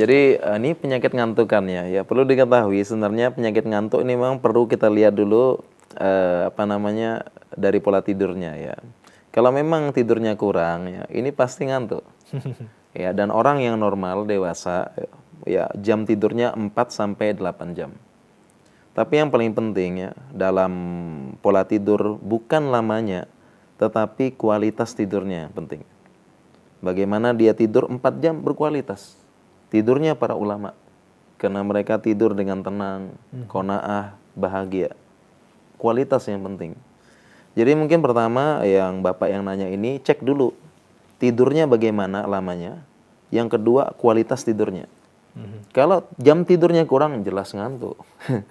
Jadi eh, ini penyakit kan ya perlu diketahui sebenarnya penyakit ngantuk ini memang perlu kita lihat dulu eh, apa namanya dari pola tidurnya ya. Kalau memang tidurnya kurang ya ini pasti ngantuk. ya dan orang yang normal dewasa ya jam tidurnya 4 sampai 8 jam. Tapi yang paling penting ya dalam pola tidur bukan lamanya tetapi kualitas tidurnya penting. Bagaimana dia tidur 4 jam berkualitas tidurnya para ulama karena mereka tidur dengan tenang, konaah, hmm. bahagia. Kualitas yang penting. Jadi mungkin pertama yang Bapak yang nanya ini cek dulu tidurnya bagaimana lamanya. Yang kedua kualitas tidurnya. Hmm. Kalau jam tidurnya kurang jelas ngantuk.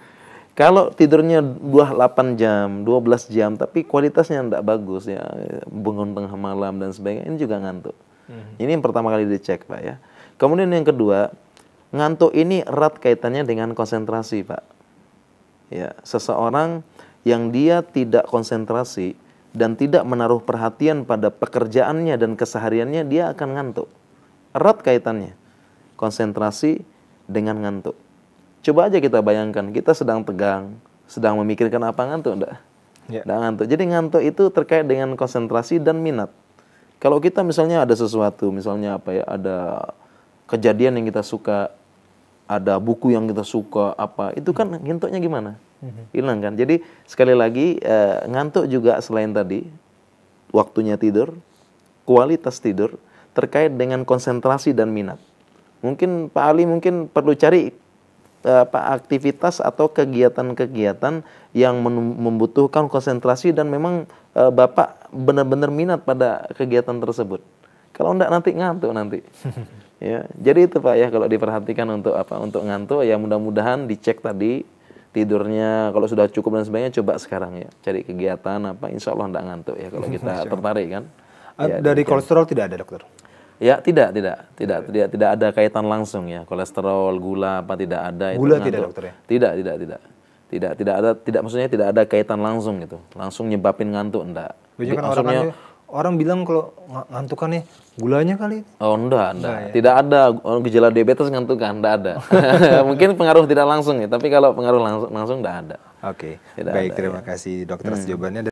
Kalau tidurnya 28 jam, 12 jam tapi kualitasnya tidak bagus ya, bangun tengah malam dan sebagainya ini juga ngantuk. Hmm. Ini yang pertama kali dicek Pak ya. Kemudian yang kedua, ngantuk ini erat kaitannya dengan konsentrasi, Pak. Ya, seseorang yang dia tidak konsentrasi dan tidak menaruh perhatian pada pekerjaannya dan kesehariannya, dia akan ngantuk. Erat kaitannya konsentrasi dengan ngantuk. Coba aja kita bayangkan, kita sedang tegang, sedang memikirkan apa ngantuk enggak? Ya. Enggak ngantuk. Jadi ngantuk itu terkait dengan konsentrasi dan minat. Kalau kita misalnya ada sesuatu, misalnya apa ya, ada kejadian yang kita suka, ada buku yang kita suka apa, itu kan ngantuknya gimana? Mm-hmm. Hilang kan. Jadi sekali lagi eh, ngantuk juga selain tadi waktunya tidur, kualitas tidur terkait dengan konsentrasi dan minat. Mungkin Pak Ali mungkin perlu cari eh, apa aktivitas atau kegiatan-kegiatan yang membutuhkan konsentrasi dan memang eh, Bapak benar-benar minat pada kegiatan tersebut. Kalau enggak nanti ngantuk nanti. ya, jadi itu Pak ya kalau diperhatikan untuk apa? Untuk ngantuk ya mudah-mudahan dicek tadi tidurnya kalau sudah cukup dan sebagainya coba sekarang ya cari kegiatan apa insya Allah enggak ngantuk ya kalau kita tertarik kan. Ah, ya, dari kolesterol tidak ada dokter? Ya tidak tidak tidak tidak tidak ada kaitan langsung ya kolesterol gula apa tidak ada gula tidak dokter ya? Tidak tidak tidak tidak tidak ada tidak maksudnya tidak ada kaitan langsung gitu langsung nyebabin ngantuk enggak. maksudnya. kan orang orang bilang kalau ngantukan nih ya, gulanya kali? Oh enggak, enggak. ya? Tidak ada gejala diabetes ngantukan, enggak ada. Mungkin pengaruh tidak langsung ya, tapi kalau pengaruh langsung langsung enggak ada. Oke. Okay. Baik, ada, terima ya. kasih dokter hmm. jawabannya.